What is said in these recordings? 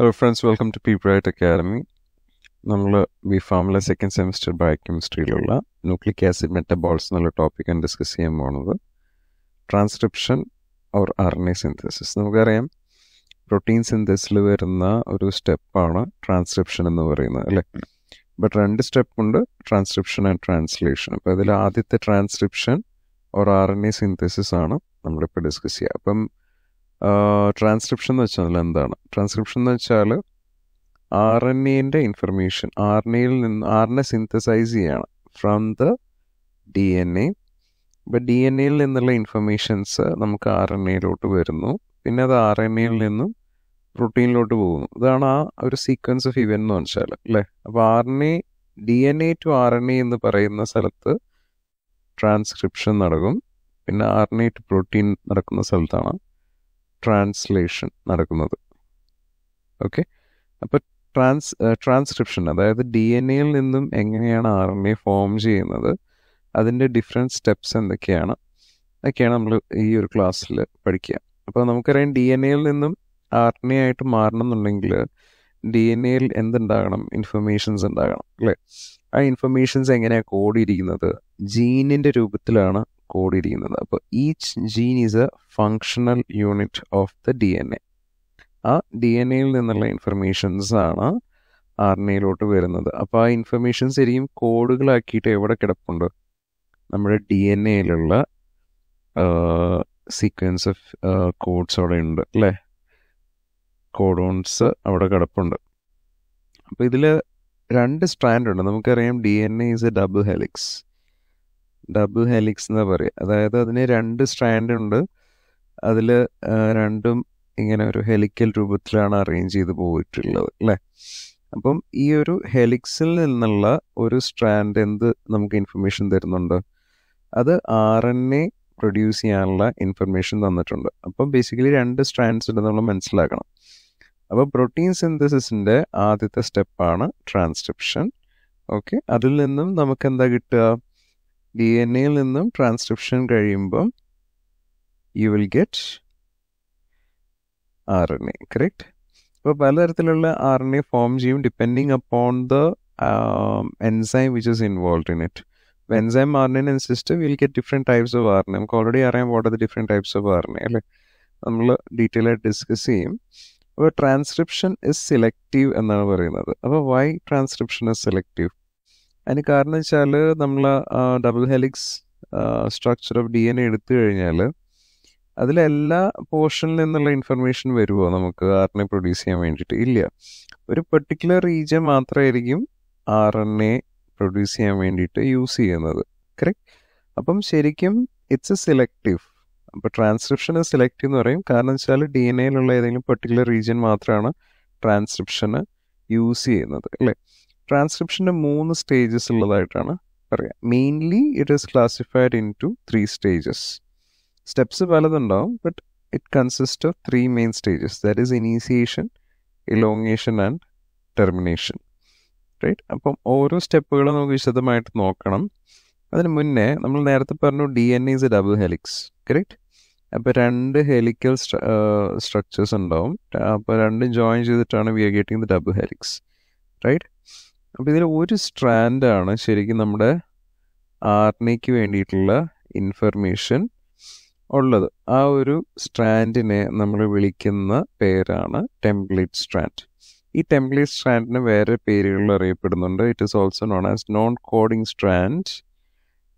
Hello friends welcome to പീപ്രൈറ്റ് academy നമ്മൾ B ഫാമിലെ സെക്കൻഡ് സെമിസ്റ്റർ ബയോകെമിസ്ട്രിയിലുള്ള ന്യൂക്ലിക് ആസിഡ് മെറ്റബോൾസ് എന്നുള്ള ടോപ്പിക്കാണ് ഡിസ്കസ് ചെയ്യാൻ പോകുന്നത് transcription or R N A synthesis നമുക്കറിയാം പ്രോട്ടീൻ സിന്തസിൽ വരുന്ന ഒരു സ്റ്റെപ്പാണ് ട്രാൻസ്ക്രിപ്ഷൻ എന്ന് പറയുന്നത് അല്ലേ ബട്ട് രണ്ട് സ്റ്റെപ്പ് ഉണ്ട് ട്രാൻസ്ക്രിപ്ഷൻ ആൻഡ് ട്രാൻസ്ലേഷൻ അപ്പോൾ ഇതിൽ ആദ്യത്തെ transcription or R N A synthesis ആണ് നമ്മളിപ്പോൾ ഡിസ്കസ് ചെയ്യുക അപ്പം ട്രാൻസ്ക്രിപ്ഷൻ എന്ന് വെച്ചാൽ എന്താണ് ട്രാൻസ്ക്രിപ്ഷൻ എന്ന് വെച്ചാൽ ആർ എൻ എൻ്റെ ഇൻഫർമേഷൻ ആർ എൻ എയിൽ നിന്ന് ആർ എൻ എ സിന്തസൈസ് ചെയ്യുകയാണ് from the D N A ഇപ്പം ഡി എൻ എയിൽ നിന്നുള്ള ഇൻഫർമേഷൻസ് നമുക്ക് ആർ എൻ എയിലോട്ട് വരുന്നു പിന്നെ അത് ആർ എൻ എയിൽ നിന്നും പ്രോട്ടീനിലോട്ട് പോകുന്നു ഇതാണ് ആ ഒരു സീക്വൻസ് ഓഫ് ഇവൻ്റ് എന്ന് വെച്ചാൽ അല്ലേ അപ്പോൾ R N A D N A to R N A എന്ന് പറയുന്ന സ്ഥലത്ത് ട്രാൻസ്ക്രിപ്ഷൻ നടക്കും പിന്നെ R N A to protein നടക്കുന്ന സ്ഥലത്താണ് ട്രാൻസ്ലേഷൻ നടക്കുന്നത് ഓക്കെ അപ്പോൾ ട്രാൻസ് ട്രാൻസ്ക്രിപ്ഷൻ അതായത് ഡി എൻ എയിൽ നിന്നും എങ്ങനെയാണ് ആർ എൻ എ ഫോം ചെയ്യുന്നത് അതിൻ്റെ ഡിഫറെൻറ്റ് സ്റ്റെപ്സ് എന്തൊക്കെയാണ് അതൊക്കെയാണ് നമ്മൾ ഈ ഒരു ക്ലാസ്സിൽ പഠിക്കുക അപ്പോൾ നമുക്കറിയാം ഡി എൻ എയിൽ നിന്നും ആർ എൻ എ ആയിട്ട് മാറണം എന്നുണ്ടെങ്കിൽ ഡി എൻ എയിൽ എന്തുണ്ടാകണം ഇൻഫർമേഷൻസ് ഉണ്ടാകണം അല്ലേ ആ ഇൻഫർമേഷൻസ് എങ്ങനെയാണ് കോഡിയിരിക്കുന്നത് ജീനിൻ്റെ രൂപത്തിലാണ് കൂടിയിരിക്കുന്നത് അപ്പോൾ each gene is a functional unit of the D N A ആ ഡി എൻ എയിൽ നിന്നുള്ള ഇൻഫർമേഷൻസ് ആണ് ആർ എൻ എയിലോട്ട് വരുന്നത് അപ്പോൾ ആ ഇൻഫർമേഷൻസ് ശരിക്കും കോഡുകളാക്കിയിട്ട് എവിടെ കിടപ്പുണ്ട് നമ്മുടെ ഡി എൻ എയിലുള്ള സീക്വൻസ് ഓഫ് കോഡ്സ് അവിടെ ഉണ്ട് അല്ലേ കോഡോൺസ് അവിടെ കിടപ്പുണ്ട് അപ്പോൾ ഇതിൽ രണ്ട് സ്ട്രാൻഡ് ഉണ്ട് നമുക്കറിയാം D N A is a double helix double helix എന്നാ പറയുക അതായത് അതിന് രണ്ട് സ്ട്രാൻഡ് ഉണ്ട് അതിൽ രണ്ടും ഇങ്ങനെ ഒരു ഹെലിക്കൽ രൂപത്തിലാണ് അറേഞ്ച് ചെയ്ത് പോയിട്ടുള്ളത് അല്ലേ അപ്പം ഈ ഒരു ഹെലിക്സിൽ നിന്നുള്ള ഒരു സ്ട്രാൻഡ് എന്ത് നമുക്ക് ഇൻഫർമേഷൻ തരുന്നുണ്ട് അത് ആർ എൻ എ പ്രൊഡ്യൂസ് ചെയ്യാനുള്ള ഇൻഫർമേഷൻ തന്നിട്ടുണ്ട് അപ്പം ബേസിക്കലി രണ്ട് സ്ട്രാൻഡ്സ് ഉണ്ട് നമ്മൾ മനസ്സിലാക്കണം അപ്പോൾ പ്രോട്ടീൻ സിന്തസിസിൻ്റെ ആദ്യത്തെ സ്റ്റെപ്പാണ് ട്രാൻസ്ക്രിപ്ഷൻ ഓക്കെ അതിൽ നിന്നും നമുക്ക് എന്താ കിട്ടുക ഡി എൻ എയിൽ നിന്നും ട്രാൻസ്ക്രിപ്ഷൻ കഴിയുമ്പം you will get R N A correct അപ്പോൾ പലതരത്തിലുള്ള ആർ എൻ എ ഫോം ചെയ്യും depending upon the enzyme which is involve in it enzyme R N എനുസരിച്ചിട്ട് will get different types of R N A നമുക്ക് already അറിയാൻ പോകേണ്ടത് different types of R N A അല്ലേ നമ്മൾ detail ആയിട്ട് discuss ചെയ്യും അപ്പോൾ ട്രാൻസ്ക്രിപ്ഷൻ ഇസ് സെലക്റ്റീവ് എന്നാണ് പറയുന്നത് അപ്പോൾ വൈ ട്രാൻസ്ക്രിപ്ഷൻ ഇസ് സെലക്റ്റീവ് അതിന് കാരണം വെച്ചാൽ നമ്മൾ double helix structure of D N A എടുത്തു കഴിഞ്ഞാൽ അതിലെല്ലാ പോർഷനിൽ നിന്നുള്ള ഇൻഫർമേഷൻ വരുമോ നമുക്ക് ആർ എൻ എ പ്രൊഡ്യൂസ് ചെയ്യാൻ വേണ്ടിയിട്ട് ഇല്ല ഒരു പെർട്ടിക്കുലർ റീജിയൻ മാത്രമായിരിക്കും ആർ എൻ എ പ്രൊഡ്യൂസ് ചെയ്യാൻ വേണ്ടിയിട്ട് യൂസ് ചെയ്യുന്നത് കറക്റ്റ് അപ്പം ശരിക്കും ഇറ്റ്സ് എ സെലക്റ്റീവ് അപ്പോൾ ട്രാൻസ്ക്രിപ്ഷൻ സെലക്റ്റീവ് എന്ന് പറയും കാരണം വെച്ചാൽ ഡി എൻ എയിലുള്ള ഏതെങ്കിലും പെർട്ടിക്കുലർ റീജിയൻ മാത്രമാണ് ട്രാൻസ്ക്രിപ്ഷന് യൂസ് ചെയ്യുന്നത് അല്ലേ ട്രാൻസ്ക്രിപ്ഷൻ്റെ മൂന്ന് സ്റ്റേജസ് ഉള്ളതായിട്ടാണ് പറയുക mainly it is classified into three stages steps പലതുണ്ടാവും but it consist of three main stages that is initiation elongation and termination right അപ്പം ഓരോ സ്റ്റെപ്പുകളും നമുക്ക് വിശദമായിട്ട് നോക്കണം അതിന് മുന്നേ നമ്മൾ നേരത്തെ പറഞ്ഞു D N is double helix correct അപ്പോൾ രണ്ട് ഹെലിക്കൽ സ്ട്രക്ചേഴ്സ് ഉണ്ടാവും അപ്പോൾ രണ്ടും ജോയിൻ ചെയ്തിട്ടാണ് we are getting the double helix right അപ്പോൾ ഇതിൽ ഒരു സ്ട്രാൻഡാണ് ശരിക്കും നമ്മുടെ ആർണിക്ക് വേണ്ടിയിട്ടുള്ള ഇൻഫർമേഷൻ ഉള്ളത് ആ ഒരു സ്ട്രാൻഡിനെ നമ്മൾ വിളിക്കുന്ന പേരാണ് ടെംപ്ലേറ്റ് സ്ട്രാൻഡ് ഈ ടെംപ്ലേറ്റ് സ്ട്രാൻഡിന് വേറെ പേരുകളിൽ അറിയപ്പെടുന്നുണ്ട് it is also known as non coding strand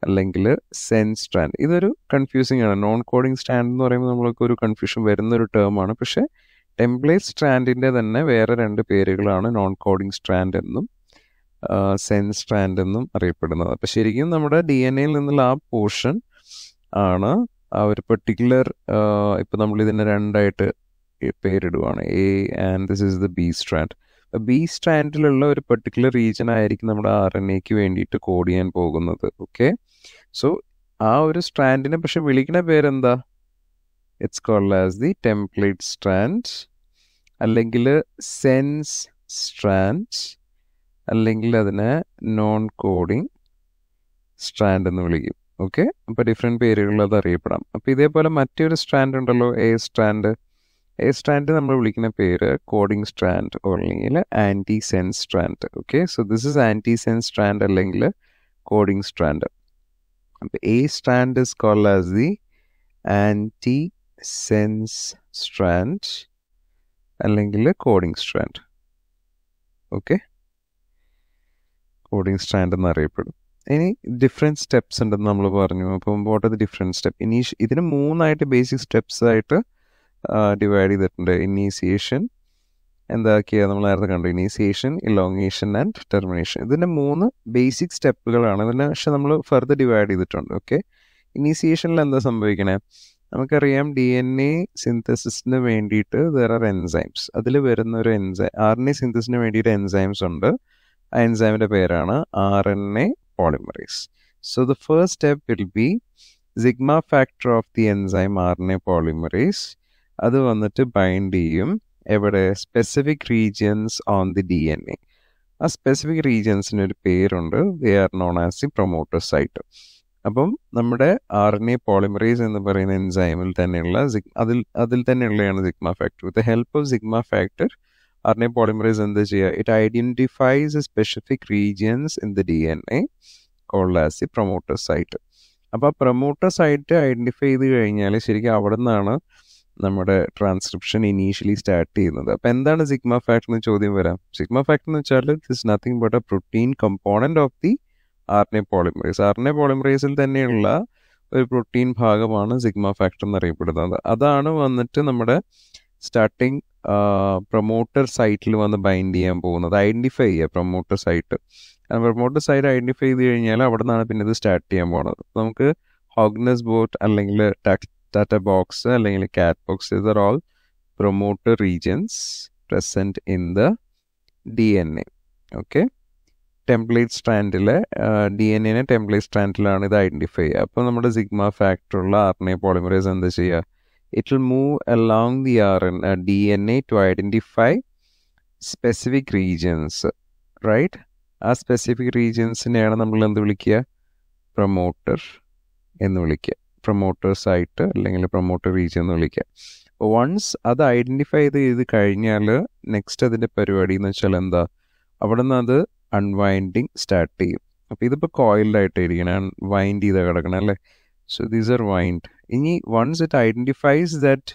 അല്ലെങ്കിൽ സെൻസ് സ്ട്രാൻഡ് ഇതൊരു കൺഫ്യൂസിംഗ് ആണ് നോൺ കോഡിംഗ് സ്ട്രാൻഡ് എന്ന് പറയുമ്പോൾ നമ്മൾക്ക് ഒരു കൺഫ്യൂഷൻ വരുന്ന ഒരു ടേമാണ് പക്ഷേ ടെംപ്ലേറ്റ് സ്ട്രാൻഡിൻ്റെ തന്നെ വേറെ രണ്ട് പേരുകളാണ് നോൺ കോഡിംഗ് സ്ട്രാൻഡ് എന്നും സെൻസ് സ്ട്രാൻഡ് എന്നും അറിയപ്പെടുന്നത് അപ്പം ശരിക്കും നമ്മുടെ ഡി എൻ എയിൽ നിന്നുള്ള ആ പോർഷൻ ആണ് ആ ഒരു പെർട്ടിക്കുലർ ഇപ്പം നമ്മൾ ഇതിനെ രണ്ടായിട്ട് പേരിടുവാണ് A and this is the B strand B സ്റ്റാൻഡിലുള്ള ഒരു പെർട്ടിക്കുലർ റീജിയൻ ആയിരിക്കും നമ്മുടെ ആർ എൻ എക്ക് വേണ്ടിയിട്ട് കോഡ് ചെയ്യാൻ പോകുന്നത് ഓക്കെ സോ ആ ഒരു സ്ട്രാൻഡിനെ പക്ഷെ വിളിക്കുന്ന പേരെന്താ it's called as the template strand അല്ലെങ്കിൽ സെൻസ് സ്ട്രാൻഡ് അല്ലെങ്കിൽ അതിനെ നോൺ കോഡിംഗ് സ്ട്രാൻഡ് എന്ന് വിളിക്കും ഓക്കെ അപ്പോൾ ഡിഫറെൻറ്റ് പേരുകളിൽ അത് അറിയപ്പെടാം അപ്പോൾ ഇതേപോലെ മറ്റൊരു സ്ട്രാൻഡ് ഉണ്ടല്ലോ എ സ്ട്രാൻഡ് എ സ്ട്രാൻഡ് നമ്മൾ വിളിക്കുന്ന പേര് കോഡിംഗ് സ്ട്രാൻഡ് അല്ലെങ്കിൽ anti sense strand okay so this is anti sense strand അല്ലെങ്കിൽ കോഡിംഗ് സ്ട്രാൻഡ് അപ്പോൾ A strand is called as the anti sense strand അല്ലെങ്കിൽ coding strand okay audience strand എന്നറിയപ്പെടും ഇനി different steps ഉണ്ടെന്ന് നമ്മൾ പറഞ്ഞു അപ്പം what are the different step ഇനീഷ് ഇതിന് മൂന്നായിട്ട് ബേസിക് സ്റ്റെപ്സ് ആയിട്ട് ഡിവൈഡ് ചെയ്തിട്ടുണ്ട് ഇനീസിയേഷൻ എന്താക്കിയാൽ നമ്മൾ നേരത്തെ കണ്ടു ഇനീസിയേഷൻ ഇലോങ്ങേഷൻ ആൻഡ് ടെർമിനേഷൻ ഇതിൻ്റെ മൂന്ന് ബേസിക് സ്റ്റെപ്പുകളാണ് ഇതിനെ പക്ഷെ നമ്മൾ ഫർദർ ഡിവൈഡ് ചെയ്തിട്ടുണ്ട് ഓക്കെ ഇനീസിയേഷനിൽ എന്താ സംഭവിക്കണേ നമുക്കറിയാം ഡി എൻ എ സിന്തസിസിന് വേണ്ടിയിട്ട് വേറെ എൻസൈംസ് അതിൽ വരുന്ന ഒരു എൻസൈ ആർ എൻ എ സിന്തസിന് വേണ്ടിയിട്ട് എൻസൈംസ് ഉണ്ട് എൻസൈമിൻ്റെ പേരാണ് R N A polymerase so the first step will be sigma factor of the enzyme R N A polymerase അത് വന്നിട്ട് ബൈൻഡ് ചെയ്യും എവിടെ specific regions on the D N A ആ സ്പെസിഫിക് റീജിയൻസിന് ഒരു പേരുണ്ട് the are known as the promoters ആയിട്ട് അപ്പം നമ്മുടെ ആർ എൻ എ പോളിമറീസ് എന്ന് പറയുന്ന എൻസൈമിൽ തന്നെയുള്ള അതിൽ അതിൽ തന്നെയുള്ളതാണ് sigma factor with the help of sigma factor RNA polymerase എന്ത് ചെയ്യുക it identifies specific regions in the D N A called as the promoter site അപ്പോൾ ആ പ്രൊമോട്ടർ സൈറ്റ് ഐഡൻറ്റിഫൈ ചെയ്ത് കഴിഞ്ഞാൽ ശരിക്കും അവിടെ നിന്നാണ് നമ്മുടെ ട്രാൻസ്ക്രിപ്ഷൻ ഇനീഷ്യലി സ്റ്റാർട്ട് ചെയ്യുന്നത് അപ്പോൾ എന്താണ് സിഗ്മ ഫാക്ടർ എന്ന് ചോദ്യം വരാം സിഗ്മ ഫാക്ടർ എന്ന് വെച്ചാൽ it is nothing but a protein component of the R N A polymerase R A പോളിമറേസിൽ തന്നെയുള്ള ഒരു പ്രോട്ടീൻ ഭാഗമാണ് സിഗ്മ ഫാക്ടർ എന്ന് അറിയപ്പെടുന്നത് അതാണ് വന്നിട്ട് നമ്മുടെ സ്റ്റാർട്ടിങ് പ്രൊമോട്ടർ സൈറ്റിൽ വന്ന് ബൈൻഡ് ചെയ്യാൻ പോകുന്നത് ഐഡൻറ്റിഫൈ ചെയ്യുക promoter site promoter site identify ചെയ്ത് കഴിഞ്ഞാൽ അവിടെ നിന്നാണ് പിന്നെ ഇത് സ്റ്റാർട്ട് ചെയ്യാൻ പോകുന്നത് നമുക്ക് ഹോഗ്നസ് ബോട്ട് അല്ലെങ്കിൽ ടാറ്റ ബോക്സ് അല്ലെങ്കിൽ CAAT box either all promoter regions present in the D N A okay template സ്ട്രാൻഡിലെ ഡി എൻ എനെ ടെംപ്ലേറ്റ് സ്ട്രാൻഡിലാണ് ഇത് ഐഡൻറ്റിഫൈ ചെയ്യുക അപ്പോൾ നമ്മുടെ സിഗ്മ ഫാക്ടറുള്ള ആർണെ പോളിമറേസ് എന്താ ചെയ്യുക it will move along the RNA, uh, DNA to identify specific regions, right? ആ സ്പെസിഫിക് റീജിയൻസിനെയാണ് നമ്മൾ എന്ത് വിളിക്കുക പ്രൊമോട്ടർ എന്ന് വിളിക്കുക പ്രൊമോട്ടേഴ്സ് ആയിട്ട് അല്ലെങ്കിൽ പ്രൊമോട്ടർ റീജിയൻ എന്ന് വിളിക്കുക വൺസ് അത് ഐഡൻറ്റിഫൈ ചെയ്ത് ചെയ്ത് കഴിഞ്ഞാൽ നെക്സ്റ്റ് അതിൻ്റെ പരിപാടി എന്ന് വെച്ചാൽ എന്താ അവിടെ നിന്ന് അത് അൺവൈൻഡിങ് സ്റ്റാർട്ട് ചെയ്യും അപ്പോൾ ഇതിപ്പോൾ കോയിൽഡായിട്ട് ഇരിക്കണം വൈൻഡ് ചെയ്ത് കിടക്കണം അല്ലേ സോ ദീസ് ആർ വൈൻഡ് ഇനി once it identifies that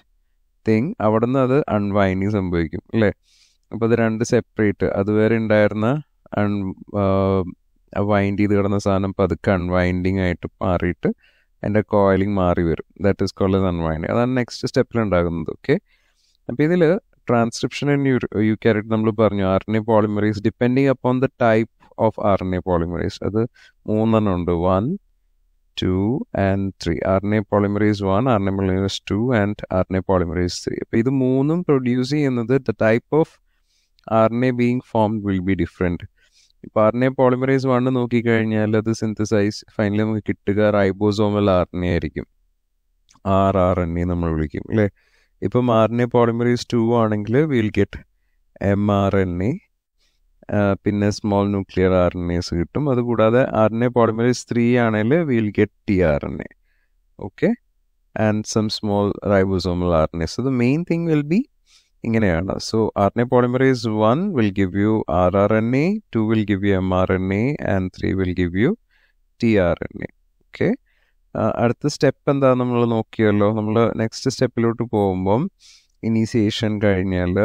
thing അവിടെ നിന്ന് അത് അൺവൈൻഡിങ് സംഭവിക്കും അല്ലേ അപ്പോൾ അത് രണ്ട് സെപ്പറേറ്റ് അതുവരെ ഉണ്ടായിരുന്ന അൺ വൈൻഡ് ചെയ്ത് കിടന്ന സാധനം പതുക്കെ അൺവൈൻഡിങ് ആയിട്ട് മാറിയിട്ട് അതിൻ്റെ കോയിലിംഗ് മാറി വരും ദാറ്റ് ഈസ് കോൾഡ് അൺവൈൻഡിങ് അതാണ് നെക്സ്റ്റ് സ്റ്റെപ്പിൽ ഉണ്ടാകുന്നത് ഓക്കെ അപ്പോൾ ഇതിൽ transcription and eukaryote നമ്മൾ പറഞ്ഞു R N A polymerase depending upon the type of R N A polymerase അത് മൂന്നെണ്ണം ഉണ്ട് one two and three R N A polymerase one R N A polymerase two and R N A polymerase three അപ്പോൾ ഇത് മൂന്നും produce ചെയ്യുന്നത് the type of R N A being form will be different ഇപ്പോൾ R N A polymerase one നോക്കിക്കഴിഞ്ഞാൽ അത് synthesize finally നമുക്ക് കിട്ടുക ribosomal R N A ആയിരിക്കും ആർ ആർ എൻ എ നമ്മൾ വിളിക്കും അല്ലേ ഇപ്പം R N A polymerase two ആണെങ്കിൽ will get M R N A പിന്നെ small nuclear R N S കിട്ടും അതുകൂടാതെ R N A polymerase three ആണെങ്കിൽ will get T R N A okay and some small ribosomal R N S so the main thing will be ഇങ്ങനെയാണ് so R N A polymerase one will give you R R N A two will give you M R N A and three will give you T R N A okay അടുത്ത step എന്താ നമ്മൾ നോക്കിയല്ലോ നമ്മൾ next സ്റ്റെപ്പിലോട്ട് പോകുമ്പം initiation കഴിഞ്ഞാൽ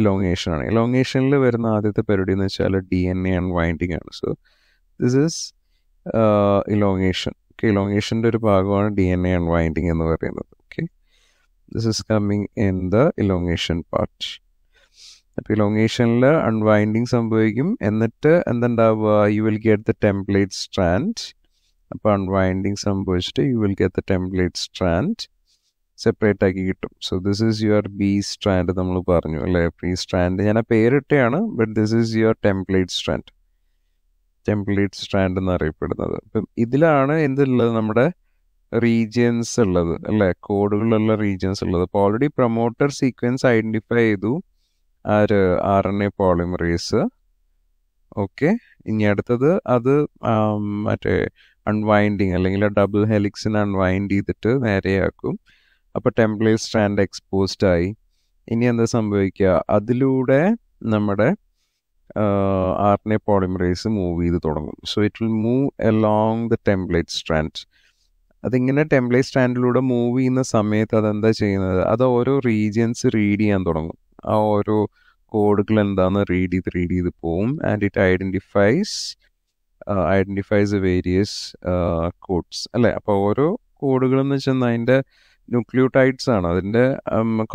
elongation ആണ് ഇലോങ്ങേഷനിൽ വരുന്ന ആദ്യത്തെ പരിപാടി എന്ന് വെച്ചാൽ D N A unwinding ആണ് so this is elongation okay ഇലോങ്ങേഷൻ്റെ ഒരു ഭാഗമാണ് D N A unwinding എന്ന് പറയുന്നത് okay this is coming in the elongation part അപ്പോൾ ഇലോങ്ങേഷനിൽ അൺവൈൻഡിങ് സംഭവിക്കും എന്നിട്ട് എന്തുണ്ടാവുക you will get the template strand അപ്പോൾ അൺവൈൻഡിങ് സംഭവിച്ചിട്ട് you will get the template strand separate ആക്കി കിട്ടും so this is your B strand നമ്മൾ പറഞ്ഞു അല്ലേ ബി സ്ട്രാൻഡ് ഞാൻ ആ പേരിട്ടെയാണ് but this is your template strand template strand അറിയപ്പെടുന്നത് അപ്പം ഇതിലാണ് എന്തുള്ളത് നമ്മുടെ റീജിയൻസ് ഉള്ളത് അല്ലേ കോഡുകളുള്ള റീജിയൻസ് ഉള്ളത് അപ്പോൾ ഓൾറെഡി പ്രൊമോട്ടർ സീക്വൻസ് ഐഡന്റിഫൈ ചെയ്തു ആര് R N A polymerase okay ഇനി അടുത്തത് അത് മറ്റേ അൺവൈൻഡിങ് അല്ലെങ്കിൽ ഡബിൾ ഹെലിക്സിന് അൺവൈൻഡ് ചെയ്തിട്ട് നേരെയാക്കും അപ്പോൾ ടെംപ്ലേറ്റ് സ്റ്റാൻഡ് എക്സ്പോസ്ഡ് ആയി ഇനി എന്താ സംഭവിക്കുക അതിലൂടെ നമ്മുടെ ആർ പോളിമറൈസ് പോളിമറേസ് മൂവ് ചെയ്ത് തുടങ്ങും so it will move along the template strand അതിങ്ങനെ ടെംപ്ലേറ്റ് സ്റ്റാൻഡിലൂടെ മൂവ് ചെയ്യുന്ന സമയത്ത് അതെന്താ ചെയ്യുന്നത് അത് ഓരോ റീജിയൻസ് റീഡ് ചെയ്യാൻ തുടങ്ങും ആ ഓരോ കോഡുകൾ എന്താണെന്ന് റീഡ് ചെയ്ത് റീഡ് ചെയ്ത് പോവും and it identifies identifies various codes അല്ലേ അപ്പോൾ ഓരോ കോഡുകളെന്ന് വെച്ചാൽ അതിൻ്റെ ന്യൂക്ലിയോടൈഡ്സ് ആണ് അതിൻ്റെ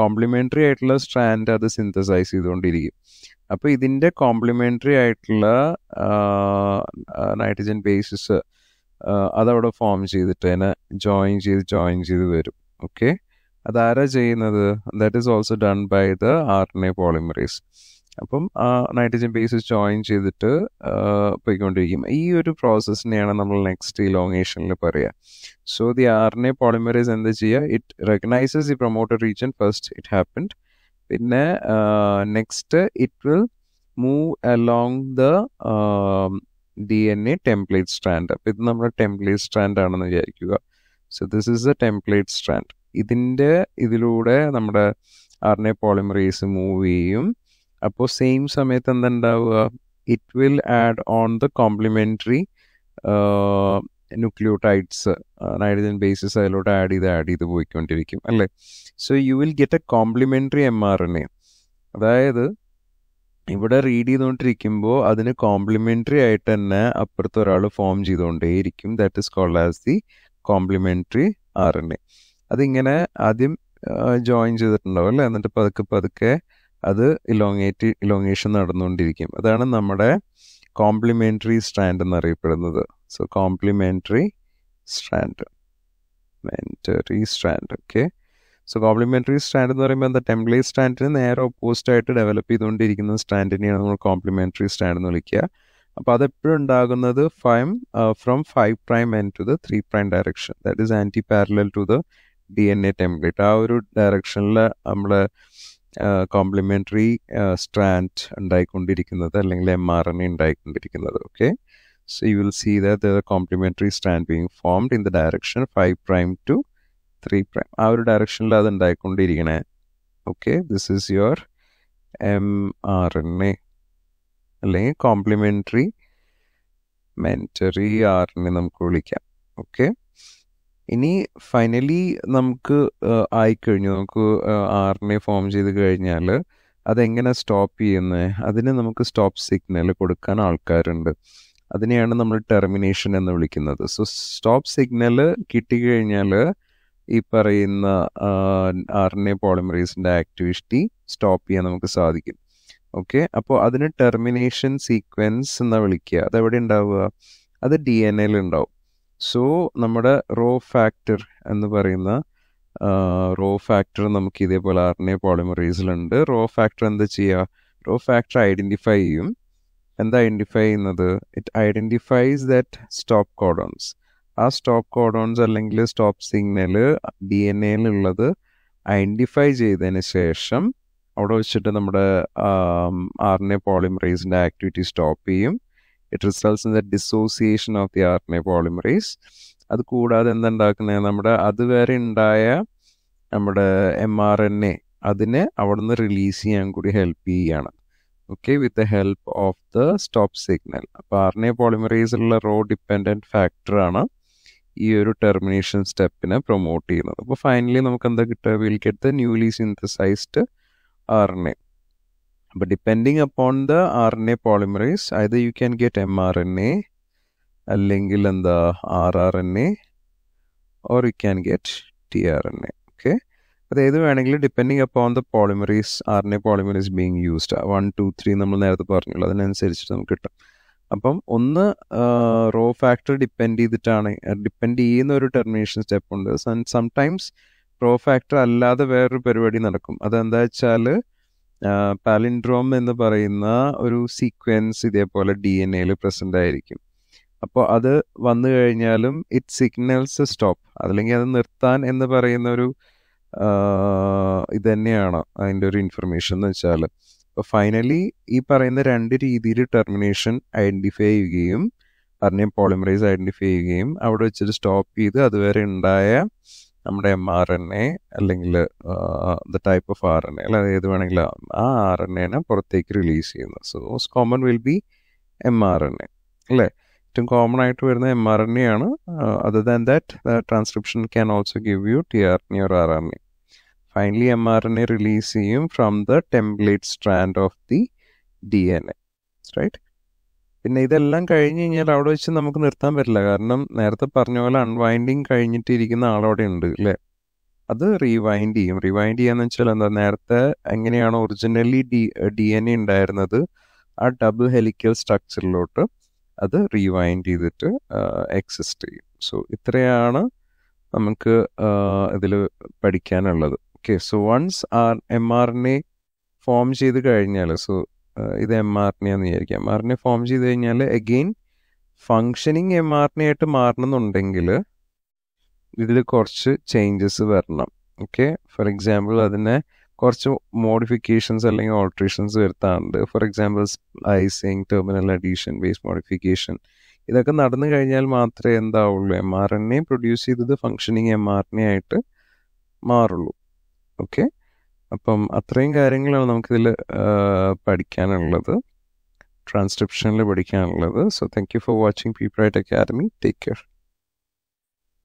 കോംപ്ലിമെൻ്ററി ആയിട്ടുള്ള സ്ട്രാൻഡ് അത് സിന്തസൈസ് ചെയ്തുകൊണ്ടിരിക്കും അപ്പോൾ ഇതിൻ്റെ കോംപ്ലിമെൻ്ററി ആയിട്ടുള്ള നൈട്രജൻ ബേസിസ് അതവിടെ ഫോം ചെയ്തിട്ട് അതിനെ ജോയിൻ ചെയ്ത് ജോയിൻ ചെയ്ത് വരും ഓക്കെ അതാരാ ചെയ്യുന്നത് that is also done by the R N A polymerase അപ്പം ആ നൈട്രജൻ ബേസ് ജോയിൻ ചെയ്തിട്ട് പോയിക്കൊണ്ടിരിക്കും ഈ ഒരു പ്രോസസ്സിനെയാണ് നമ്മൾ നെക്സ്റ്റ് ഇലോങ്ങേഷനിൽ പറയുക so the R N A polymerase എന്താ ചെയ്യുക it recognizes the promoter region first it happened പിന്നെ next it will move along the D N A template strand അപ്പം ഇത് നമ്മുടെ ടെംപ്ലേറ്റ് സ്ട്രാൻഡ് ആണെന്ന് വിചാരിക്കുക so this is the template strand ഇതിൻ്റെ ഇതിലൂടെ നമ്മുടെ R N A polymerase move ചെയ്യും അപ്പോൾ സെയിം സമയത്ത് എന്തുണ്ടാവുക it will add on the complementary nucleotides nitrogen bases അതിലോട്ട് ആഡ് ചെയ്ത് ആഡ് ചെയ്ത് പോയിക്കൊണ്ടിരിക്കും അല്ലേ so you will get a complementary M R N A അതായത് ഇവിടെ റീഡ് ചെയ്തുകൊണ്ടിരിക്കുമ്പോൾ അതിന് കോംപ്ലിമെൻ്ററി ആയിട്ട് തന്നെ അപ്പുറത്ത് ഒരാൾ ഫോം ചെയ്തുകൊണ്ടേയിരിക്കും that is called as the complementary R N A അതിങ്ങനെ ആദ്യം ജോയിൻ ചെയ്തിട്ടുണ്ടാവും അല്ലേ എന്നിട്ട് പതുക്കെ പതുക്കെ അത് ഇലോങ്ങേറ്റ് ഇലോങ്ങേഷൻ നടന്നുകൊണ്ടിരിക്കും അതാണ് നമ്മുടെ കോംപ്ലിമെൻ്ററി സ്ട്രാൻഡ് എന്നറിയപ്പെടുന്നത് സോ കോംപ്ലിമെൻ്ററി സ്ട്രാൻഡ് മെൻറ്ററി strand okay so complementary strand എന്ന് പറയുമ്പോൾ എന്താ ടെംപ്ലേറ്റ് സ്റ്റാൻഡിന് നേരെ ഓപ്പോസിറ്റ് ആയിട്ട് ഡെവലപ്പ് ചെയ്തുകൊണ്ടിരിക്കുന്ന സ്റ്റാൻഡിനെയാണ് നമ്മൾ കോംപ്ലിമെൻ്ററി സ്റ്റാൻഡ് എന്ന് വിളിക്കുക അപ്പോൾ അതെപ്പോഴും ഉണ്ടാകുന്നത് ഫൈം from five prime and to the three prime direction that is anti parallel to the D N A template ആ ഒരു ഡയറക്ഷനിൽ നമ്മൾ കോംപ്ലിമെൻ്ററി സ്ട്രാൻഡ് ഉണ്ടായിക്കൊണ്ടിരിക്കുന്നത് അല്ലെങ്കിൽ എം ആർ എൻ എ ഉണ്ടായിക്കൊണ്ടിരിക്കുന്നത് okay so you will see the complementary strand being formed in the direction five prime to three prime ആ ഒരു ഡയറക്ഷനിൽ അത് ഉണ്ടായിക്കൊണ്ടിരിക്കണേ okay this is your M R N A അല്ലെങ്കിൽ complimentary മെൻറ്ററി A നമുക്ക് വിളിക്കാം okay ഇനി ഫൈനലി നമുക്ക് ആയിക്കഴിഞ്ഞു നമുക്ക് ആറിനെ ഫോം ചെയ്ത് കഴിഞ്ഞാൽ അതെങ്ങനെ സ്റ്റോപ്പ് ചെയ്യുന്നത് അതിന് നമുക്ക് സ്റ്റോപ്പ് സിഗ്നൽ കൊടുക്കാൻ ആൾക്കാരുണ്ട് അതിനെയാണ് നമ്മൾ ടെർമിനേഷൻ എന്ന് വിളിക്കുന്നത് സോ സ്റ്റോപ്പ് സിഗ്നൽ കിട്ടിക്കഴിഞ്ഞാൽ ഈ പറയുന്ന R N A activity stop ചെയ്യാൻ നമുക്ക് സാധിക്കും ഓക്കെ അപ്പോൾ അതിന് ടെർമിനേഷൻ സീക്വൻസ് എന്നാണ് വിളിക്കുക അതെവിടെ ഉണ്ടാവുക അത് ഡി എൻ എയിൽ ഉണ്ടാവും സോ നമ്മുടെ റോ ഫാക്ടർ എന്ന് പറയുന്ന റോ ഫാക്ടർ നമുക്ക് ഇതേപോലെ R N A rho factor എന്താ ചെയ്യുക റോ ഫാക്ടർ ഐഡൻറ്റിഫൈ ചെയ്യും എന്താ ഐഡൻറ്റിഫൈ ചെയ്യുന്നത് it identifies that stop codons ആ സ്റ്റോപ്പ് കോഡോൺസ് അല്ലെങ്കിൽ സ്റ്റോപ്പ് സിഗ്നൽ ഡി എൻ എയിലുള്ളത് ഐഡൻറ്റിഫൈ ചെയ്തതിന് ശേഷം അവിടെ വെച്ചിട്ട് നമ്മുടെ R N A activity stop ചെയ്യും it results in the dissociation of the R N A polymerase അത് കൂടാതെ എന്തുണ്ടാക്കുന്നത് നമ്മുടെ അതുവരെ ഉണ്ടായ നമ്മുടെ എം ആർ എൻ എ അതിനെ അവിടുന്ന് റിലീസ് ചെയ്യാൻ കൂടി ഹെൽപ്പ് ചെയ്യുകയാണ് okay with the help of the stop signal അപ്പോൾ ആർ എൻ എ പോളിമറേസിലുള്ള റോ ഡിപ്പെൻഡൻറ്റ് ഫാക്ടറാണ് ഈ ഒരു ടെർമിനേഷൻ സ്റ്റെപ്പിനെ പ്രൊമോട്ട് ചെയ്യുന്നത് അപ്പോൾ ഫൈനലി നമുക്ക് എന്താ കിട്ടുക will get the newly synthesized R N A അപ്പോൾ depending upon the R N A polymerase അതായത് you can get M R N A അല്ലെങ്കിൽ എന്താ R R N A or you can get T R N A okay അതേത് വേണമെങ്കിലും depending upon the polymerase R N A polymerase being used one two three നമ്മൾ നേരത്തെ പറഞ്ഞുള്ളൂ അതിനനുസരിച്ചിട്ട് നമുക്ക് കിട്ടും അപ്പം ഒന്ന് റോ ഫാക്ടർ ഡിപ്പെൻഡ് ചെയ്തിട്ടാണ് ഡിപ്പെൻഡ് ചെയ്യുന്ന ഒരു ടെർമിനേഷൻ സ്റ്റെപ്പ് ഉണ്ട് ആൻഡ് സംടൈംസ് റോ ഫാക്ടർ അല്ലാതെ വേറൊരു പരിപാടി നടക്കും അതെന്താ വെച്ചാൽ പാലിൻഡ്രോം എന്ന് പറയുന്ന ഒരു സീക്വൻസ് ഇതേപോലെ ഡി എൻ എയിൽ പ്രസൻ്റ് ആയിരിക്കും അപ്പോൾ അത് വന്നു കഴിഞ്ഞാലും ഇറ്റ് സിഗ്നൽസ് സ്റ്റോപ്പ് അതല്ലെങ്കിൽ അത് നിർത്താൻ എന്ന് പറയുന്ന ഒരു ഇത് തന്നെയാണ് അതിൻ്റെ ഒരു ഇൻഫർമേഷൻ എന്ന് വെച്ചാൽ അപ്പോൾ ഫൈനലി ഈ പറയുന്ന രണ്ട് രീതിയിൽ ടെർമിനേഷൻ ഐഡൻറ്റിഫൈ ചെയ്യുകയും പറഞ്ഞ പോളിമറൈസ് ഐഡൻറ്റിഫൈ ചെയ്യുകയും അവിടെ വെച്ചിട്ട് സ്റ്റോപ്പ് ചെയ്ത് അതുവരെ ഉണ്ടായ നമ്മുടെ എം ആർ എൻ എ അല്ലെങ്കിൽ the type of R N A അല്ല ഏത് വേണമെങ്കിലും ആ ആർ എൻ എനെ പുറത്തേക്ക് റിലീസ് ചെയ്യുന്നത് so most common will be M R N A അല്ലേ ഏറ്റവും കോമൺ ആയിട്ട് വരുന്ന എം ആർ എൻ എ ആണ് other than that transcription can also give you T R N R R N A finally M R N A release ചെയ്യും from the template strand of the D N A right പിന്നെ ഇതെല്ലാം കഴിഞ്ഞ് കഴിഞ്ഞാൽ അവിടെ വെച്ച് നമുക്ക് നിർത്താൻ പറ്റില്ല കാരണം നേരത്തെ പറഞ്ഞ പോലെ അൺവൈൻഡിങ് കഴിഞ്ഞിട്ട് ഇരിക്കുന്ന ആളവിടെ ഉണ്ട് അല്ലേ അത് റീവൈൻഡ് ചെയ്യും റീവൈൻഡ് ചെയ്യാന്ന് വെച്ചാൽ എന്താ നേരത്തെ എങ്ങനെയാണ് originally D D N A ഉണ്ടായിരുന്നത് ആ ഡബിൾ ഹെലിക്കൽ സ്ട്രക്ചറിലോട്ട് അത് റീവൈൻഡ് ചെയ്തിട്ട് എക്സിസ്റ്റ് ചെയ്യും സോ ഇത്രയാണ് നമുക്ക് ഇതിൽ പഠിക്കാനുള്ളത് okay so once R M R N A form ചെയ്ത് കഴിഞ്ഞാൽ സോ ഇത് എം ആർ ടി ആണെന്ന് വിചാരിക്കാം എം ആർ ഫോം ചെയ്ത് കഴിഞ്ഞാൽ again functioning M R T ആയിട്ട് മാറണമെന്നുണ്ടെങ്കിൽ ഇതിൽ കുറച്ച് ചേഞ്ചസ് വരണം ഓക്കെ ഫോർ എക്സാമ്പിൾ അതിനെ കുറച്ച് മോഡിഫിക്കേഷൻസ് അല്ലെങ്കിൽ ഓൾട്രേഷൻസ് വരുത്താറുണ്ട് for example splicing terminal addition base modification ഇതൊക്കെ നടന്നു കഴിഞ്ഞാൽ മാത്രമേ എന്താവുള്ളൂ M R N A produce ചെയ്തത് functioning M R N A ആയിട്ട് മാറുള്ളൂ ഓക്കെ അപ്പം അത്രയും കാര്യങ്ങളാണ് നമുക്കിതിൽ പഠിക്കാനുള്ളത് ട്രാൻസ്ക്രിപ്ഷനിൽ പഠിക്കാനുള്ളത് so thank you for watching people ആയിട്ട് അക്കാദമി ടേക്ക് കെയർ